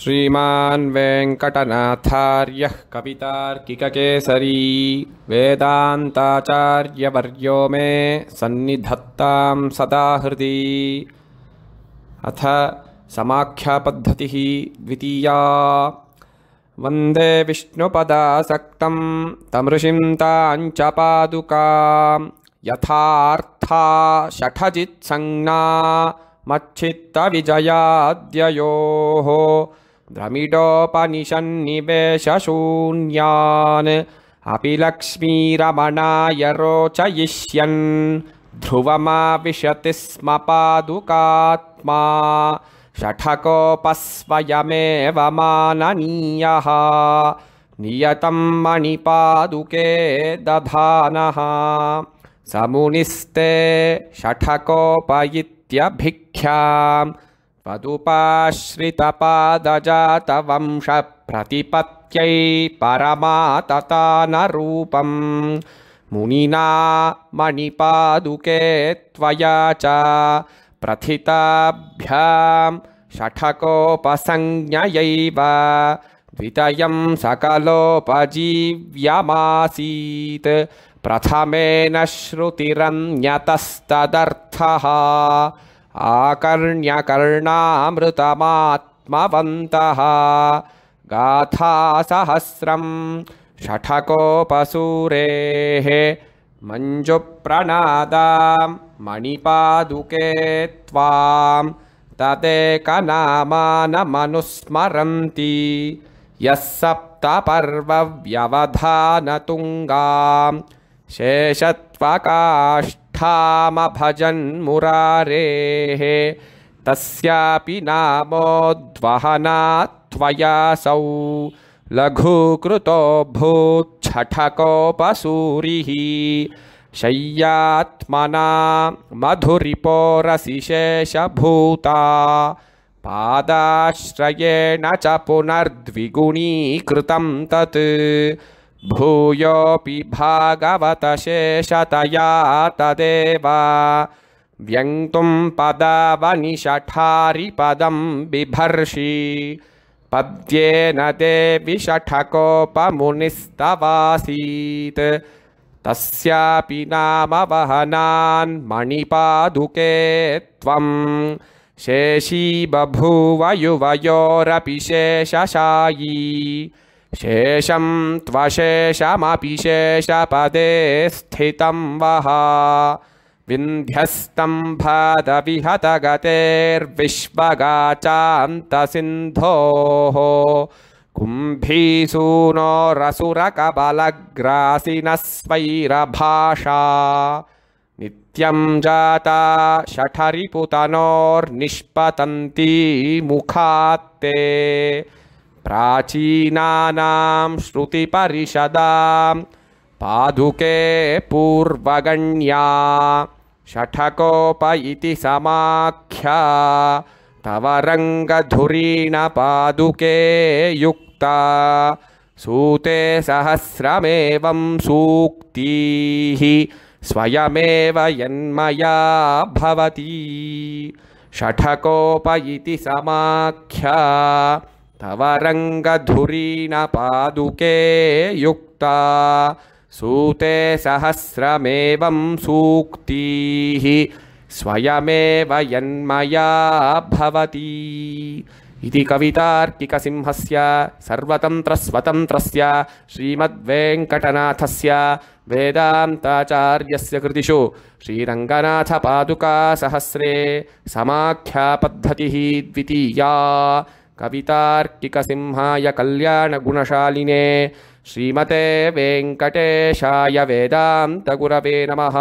श्रीमान्वेङ्कटनाथार्यः कवितार्किकेसरी वेदान्ताचार्यवर्यो मे सन्निधत्तां सदा हृदि अथ समाख्यापद्धतिः द्वितीया वन्दे विष्णुपदासक्तं तमृषिं ताञ्चपादुकां यथार्था शठचित्सञ्ज्ञा मच्छित्तविजयाद्ययोः द्रमिडोपनिषन्निवेशून्यान् अपि लक्ष्मीरमणाय रोचयिष्यन् ध्रुवमाविशति स्म पादुकात्मा षठकोपस्वयमेव माननीयः नियतं मणिपादुके दधानः समुनिस्ते मुनिस्ते पदुपाश्रितपादजातवंशप्रतिपत्त्यै परमातता मुनिना मणिपादुके त्वया च प्रथिताभ्यां षठकोपसंज्ञयैव द्वितयं सकलोपजीव्यमासीत् प्रथमेन श्रुतिरन्यतस्तदर्थः आकर्ण्यकर्णामृतमात्मवन्तः गाथा सहस्रं मञ्जुप्रणादां मणिपादुके त्वां तदेकनामानमनुस्मरन्ति यः सप्तपर्वव्यवधानतुङ्गां शेषत्वकाश्च भजन्मुरारेः तस्यापि नामोद्वहना त्वयासौ लघुकृतोऽभूच्छठकोपसूरिः शय्यात्मना मधुरिपोरसिशेषभूता पादाश्रयेण च पुनर्द्विगुणीकृतं तत् भूयोऽपि भागवत शेषतया तदेव व्यङ्क्तुं पदवनिषठारि पदं बिभर्षि पद्येन देविषठकोपमुनिस्तवासीत् तस्यापि नाम वहनान्मणिपादुके त्वं शेषी बभूवयुवयोरपि शेषशायी शेषं त्वशेषमपि शेषपदे स्थितं वः विन्ध्यस्तं भदविहत गतेर्विश्वगाचान्तसिन्धोः कुम्भीसूनोरसुरकबलग्रासिनः स्वैरभाषा नित्यं जाता शठरिपुतनोर्निष्पतन्ती मुखात्ते प्राचीनानां श्रुतिपरिषदां पादुके पूर्वगण्या शठकोप इति समाख्या तव पादुके युक्ता सूते सहस्रमेवं सूक्तीः स्वयमेव यन्मया भवति षठकोप इति समाख्या अवरङ्गधुरीणपादुके युक्ता सूते सहस्रमेवं सूक्तीः स्वयमेव यन्मया भवति इति कवितार्किकसिंहस्य सर्वतन्त्रस्वतन्त्रस्य श्रीमद्वेङ्कटनाथस्य वेदान्ताचार्यस्य कृतिषु श्रीरङ्गनाथपादुकासहस्रे समाख्यापद्धतिः द्वितीया कवितार्किकसिंहाय कल्याणगुणशालिने श्रीमते वेङ्कटेशाय वेदान्तगुरवे नमः